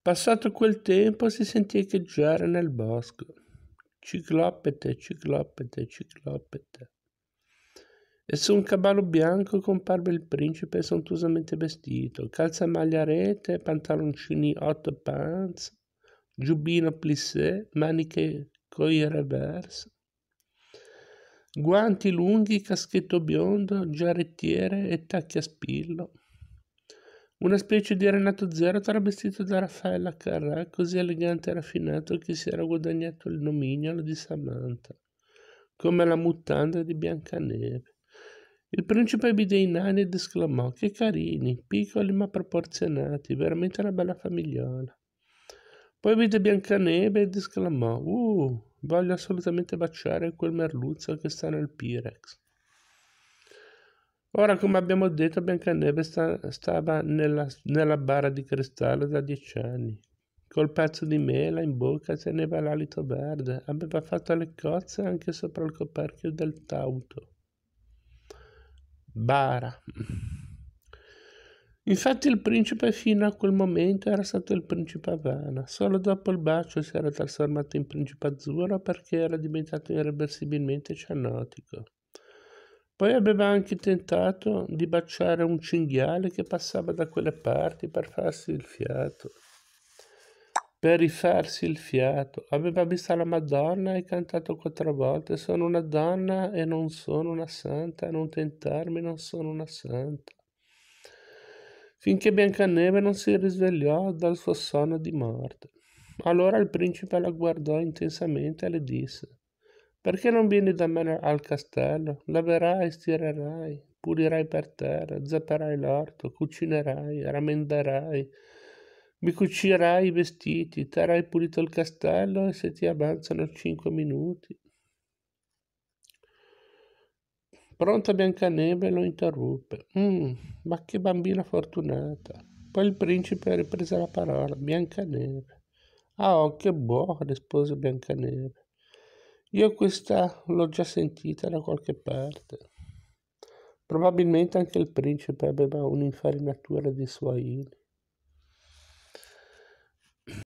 Passato quel tempo si sentì echeggiare nel bosco. Ciclopete, ciclopete, ciclopete. E su un cavallo bianco comparve il principe sontuosamente vestito, calzamaglia a rete, pantaloncini otto pants, giubbino plissé, maniche coi reverse, guanti lunghi, caschetto biondo, giarrettiere e tacchi a spillo. Una specie di Renato Zero travestito da Raffaella Carrà, così elegante e raffinato che si era guadagnato il nomignolo di Samantha, come la mutanda di Biancaneve. Il principe vide i nani ed esclamò: Che carini, piccoli ma proporzionati, veramente una bella famigliola. Poi vide Biancaneve ed esclamò: Uh, voglio assolutamente baciare quel merluzzo che sta nel Pirex. Ora, come abbiamo detto, Biancaneve sta, stava nella, nella bara di cristallo da dieci anni. Col pezzo di mela in bocca teneva l'alito verde, aveva fatto le cozze anche sopra il coperchio del tauto. Bara. Infatti il principe fino a quel momento era stato il principe Avana, solo dopo il bacio si era trasformato in principe azzurro perché era diventato irreversibilmente cianotico. Poi aveva anche tentato di baciare un cinghiale che passava da quelle parti per farsi il fiato. Per rifarsi il fiato, aveva visto la Madonna e cantato quattro volte: Sono una donna e non sono una santa, non tentarmi, non sono una santa. Finché Biancaneve non si risvegliò dal suo sonno di morte. Allora il principe la guardò intensamente e le disse: perché non vieni da me al castello? Laverai, stirerai, pulirai per terra, zapperai l'orto, cucinerai, ramenderai, mi cucirai i vestiti, terrai pulito il castello e se ti avanzano cinque minuti. Pronta Biancaneve lo interruppe. Mm, ma che bambina fortunata. Poi il principe riprese la parola. Biancaneve. Ah, oh, che buono, rispose Biancaneve. Io questa l'ho già sentita da qualche parte. Probabilmente anche il principe aveva un'infarinatura di swahili.